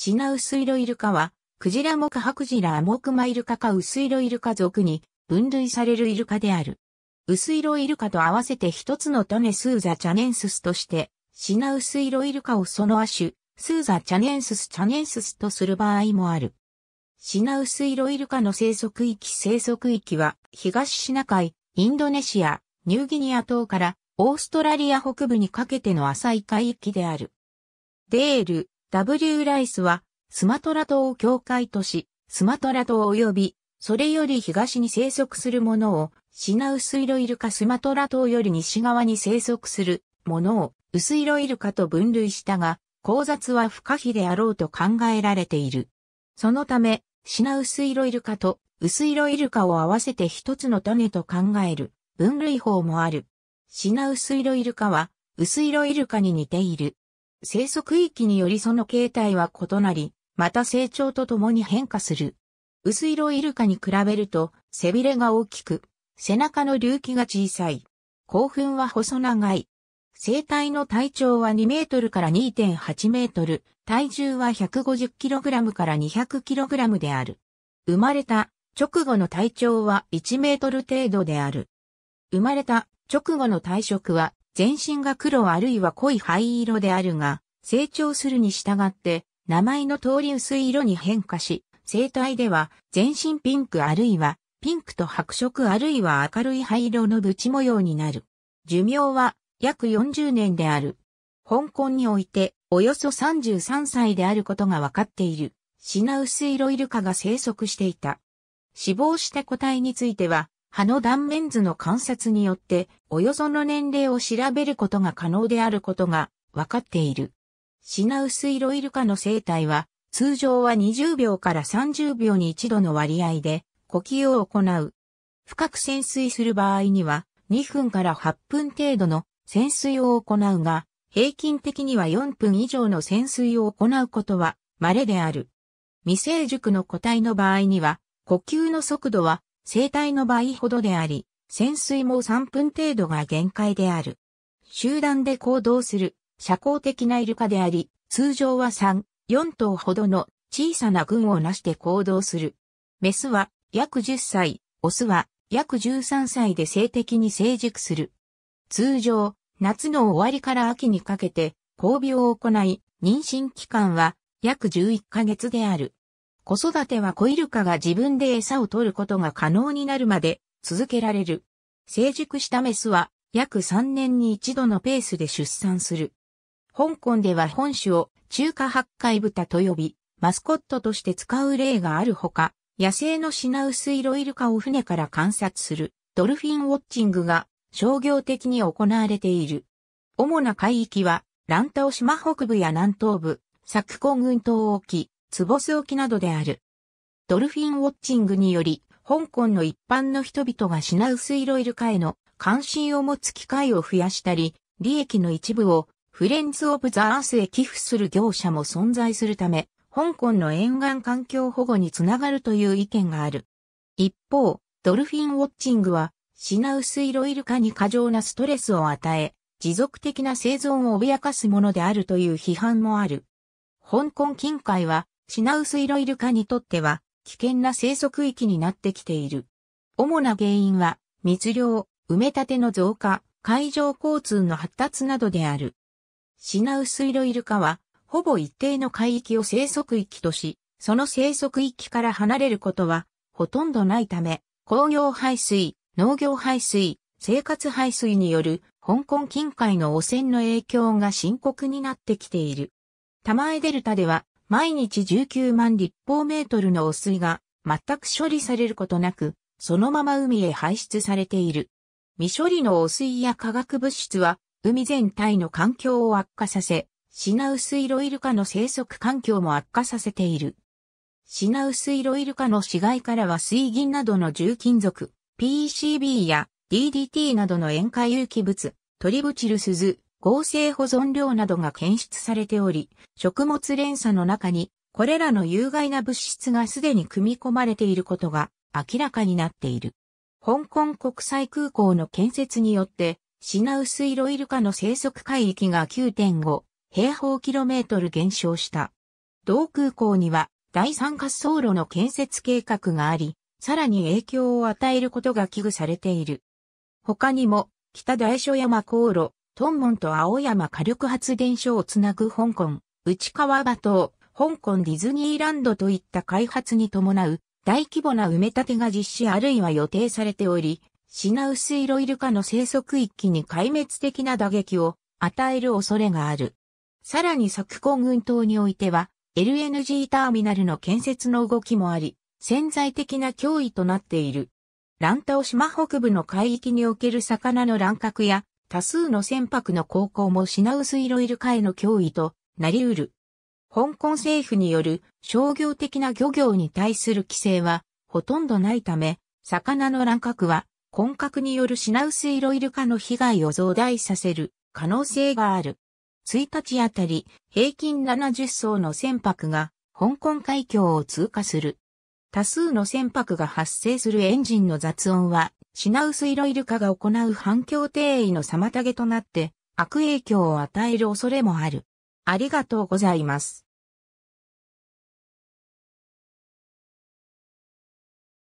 シナウスイロイルカは、クジラモカハクジラアモクマイルカかウスイロイルカ属に分類されるイルカである。ウスイルカと合わせて一つの種スーザチャネンススとして、シナウスイロイルカをその亜種、スーザチャネンススチャネンススとする場合もある。シナウスイロイルカの生息域生息域は、東シナ海、インドネシア、ニューギニア島から、オーストラリア北部にかけての浅い海域である。デール、W ライスは、スマトラ島を境界とし、スマトラ島及び、それより東に生息するものを、シナウスイロイルカスマトラ島より西側に生息するものを、ウスイロイルカと分類したが、交雑は不可避であろうと考えられている。そのため、シナウスイロイルカとウスイロイルカを合わせて一つの種と考える分類法もある。シナウスイロイルカは、ウスイロイルカに似ている。生息域によりその形態は異なり、また成長とともに変化する。薄色イルカに比べると背びれが大きく、背中の隆起が小さい。興奮は細長い。生体の体長は2メートルから2.8メートル、体重は1 5 0ラムから2 0 0ラムである。生まれた直後の体長は1メートル程度である。生まれた直後の体色は全身が黒あるいは濃い灰色であるが、成長するに従って、名前の通り薄い色に変化し、生体では全身ピンクあるいはピンクと白色あるいは明るい灰色のブチ模様になる。寿命は約40年である。香港においておよそ33歳であることが分かっている。品薄色イイルカが生息していた。死亡した個体については葉の断面図の観察によって、およその年齢を調べることが可能であることが分かっている。シナウスイロイルカの生態は、通常は20秒から30秒に一度の割合で呼吸を行う。深く潜水する場合には、2分から8分程度の潜水を行うが、平均的には4分以上の潜水を行うことは稀である。未成熟の個体の場合には、呼吸の速度は生体の倍ほどであり、潜水も3分程度が限界である。集団で行動する社交的なイルカであり、通常は3、4頭ほどの小さな群をなして行動する。メスは約10歳、オスは約13歳で性的に成熟する。通常、夏の終わりから秋にかけて交尾を行い、妊娠期間は約11ヶ月である。子育ては子イルカが自分で餌を取ることが可能になるまで続けられる。成熟したメスは約3年に一度のペースで出産する。香港では本種を中華八海豚と呼び、マスコットとして使う例があるほか、野生の品薄いロイルカを船から観察するドルフィンウォッチングが商業的に行われている。主な海域は、ランタオ島北部や南東部、サクコ群島沖、ボ置きなどである。ドルフィンウォッチングにより、香港の一般の人々が品薄いろいろ化への関心を持つ機会を増やしたり、利益の一部をフレンズ・オブ・ザ・アースへ寄付する業者も存在するため、香港の沿岸環境保護につながるという意見がある。一方、ドルフィンウォッチングは、品薄いロイル化に過剰なストレスを与え、持続的な生存を脅かすものであるという批判もある。香港近海は品薄イロイルカにとっては危険な生息域になってきている。主な原因は密漁、埋め立ての増加、海上交通の発達などである。シナウスイロイルカは、ほぼ一定の海域を生息域とし、その生息域から離れることは、ほとんどないため、工業排水、農業排水、生活排水による香港近海の汚染の影響が深刻になってきている。玉江デルタでは毎日19万立方メートルの汚水が全く処理されることなく、そのまま海へ排出されている。未処理の汚水や化学物質は、海全体の環境を悪化させ、シナウスイロイルカの生息環境も悪化させている。シナウスイロイルカの死骸からは水銀などの重金属、PCB や DDT などの塩化有機物、トリブチルスズ、合成保存量などが検出されており、食物連鎖の中にこれらの有害な物質がすでに組み込まれていることが明らかになっている。香港国際空港の建設によって、シナウスイロイルカの生息海域が9.5平方キロメートル減少した。同空港には第三滑走路の建設計画があり、さらに影響を与えることが危惧されている。他にも、北大所山航路、トンモンと青山火力発電所をつなぐ香港、内川場島、香港ディズニーランドといった開発に伴う大規模な埋め立てが実施あるいは予定されており、品薄色イロイルカの生息域に壊滅的な打撃を与える恐れがある。さらに昨今群島においては LNG ターミナルの建設の動きもあり、潜在的な脅威となっている。ランタオ島北部の海域における魚の乱獲や多数の船舶の航行も品薄いロイル化への脅威となり得る。香港政府による商業的な漁業に対する規制はほとんどないため、魚の乱獲は混獲による品薄いロイル化の被害を増大させる可能性がある。1日あたり平均70艘の船舶が香港海峡を通過する。多数の船舶が発生するエンジンの雑音は品薄イロイルカが行う反響定位の妨げとなって悪影響を与える恐れもある。ありがとうございます。